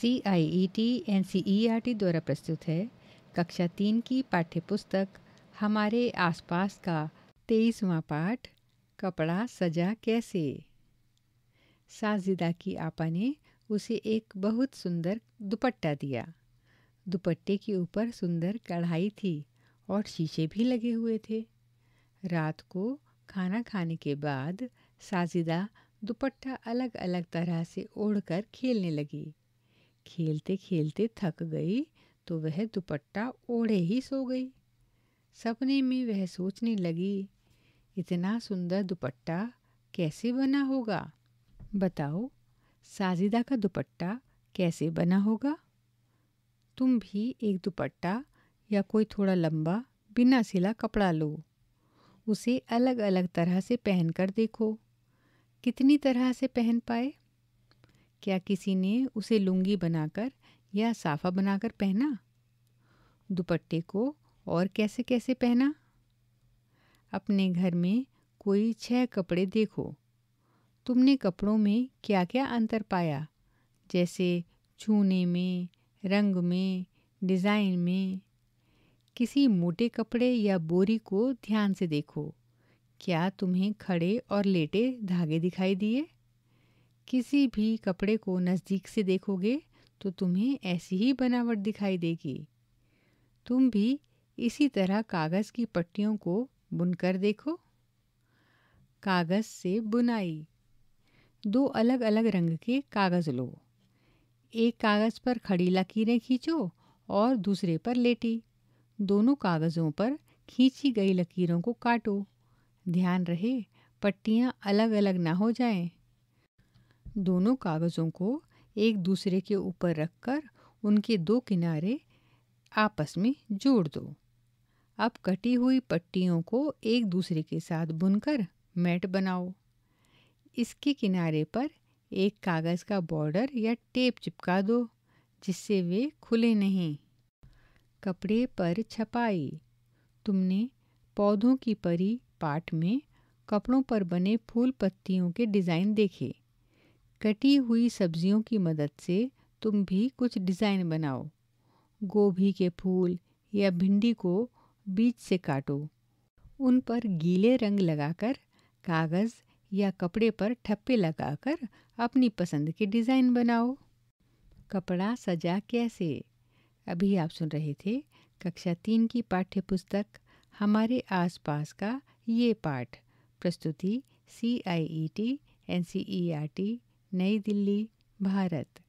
C I E T N C E R T द्वारा प्रस्तुत है कक्षा तीन की पाठ्य पुस्तक हमारे आसपास का तेईसवा पाठ कपड़ा सजा कैसे साजिदा की आपा ने उसे एक बहुत सुंदर दुपट्टा दिया दुपट्टे के ऊपर सुंदर कढ़ाई थी और शीशे भी लगे हुए थे रात को खाना खाने के बाद साजिदा दुपट्टा अलग अलग तरह से ओढ़कर खेलने लगी खेलते खेलते थक गई तो वह दुपट्टा ओढ़े ही सो गई सपने में वह सोचने लगी इतना सुंदर दुपट्टा कैसे बना होगा बताओ साजिदा का दुपट्टा कैसे बना होगा तुम भी एक दुपट्टा या कोई थोड़ा लंबा बिना सिला कपड़ा लो उसे अलग अलग तरह से पहन कर देखो कितनी तरह से पहन पाए क्या किसी ने उसे लुंगी बनाकर या साफा बनाकर पहना दुपट्टे को और कैसे कैसे पहना अपने घर में कोई छह कपड़े देखो तुमने कपड़ों में क्या क्या अंतर पाया जैसे छूने में रंग में डिज़ाइन में किसी मोटे कपड़े या बोरी को ध्यान से देखो क्या तुम्हें खड़े और लेटे धागे दिखाई दिए किसी भी कपड़े को नज़दीक से देखोगे तो तुम्हें ऐसी ही बनावट दिखाई देगी तुम भी इसी तरह कागज़ की पट्टियों को बुनकर देखो कागज़ से बुनाई दो अलग अलग रंग के कागज़ लो एक कागज़ पर खड़ी लकीरें खींचो और दूसरे पर लेटी दोनों कागज़ों पर खींची गई लकीरों को काटो ध्यान रहे पट्टियाँ अलग अलग ना हो जाएं। दोनों कागज़ों को एक दूसरे के ऊपर रखकर उनके दो किनारे आपस में जोड़ दो अब कटी हुई पट्टियों को एक दूसरे के साथ बुनकर मैट बनाओ इसके किनारे पर एक कागज़ का बॉर्डर या टेप चिपका दो जिससे वे खुले नहीं कपड़े पर छपाई तुमने पौधों की परी पाठ में कपड़ों पर बने फूल पत्तियों के डिज़ाइन देखे कटी हुई सब्जियों की मदद से तुम भी कुछ डिज़ाइन बनाओ गोभी के फूल या भिंडी को बीज से काटो उन पर गीले रंग लगाकर कागज़ या कपड़े पर ठप्पे लगाकर अपनी पसंद के डिज़ाइन बनाओ कपड़ा सजा कैसे अभी आप सुन रहे थे कक्षा तीन की पाठ्य पुस्तक हमारे आसपास का ये पाठ प्रस्तुति C I E T N C E R T नई दिल्ली भारत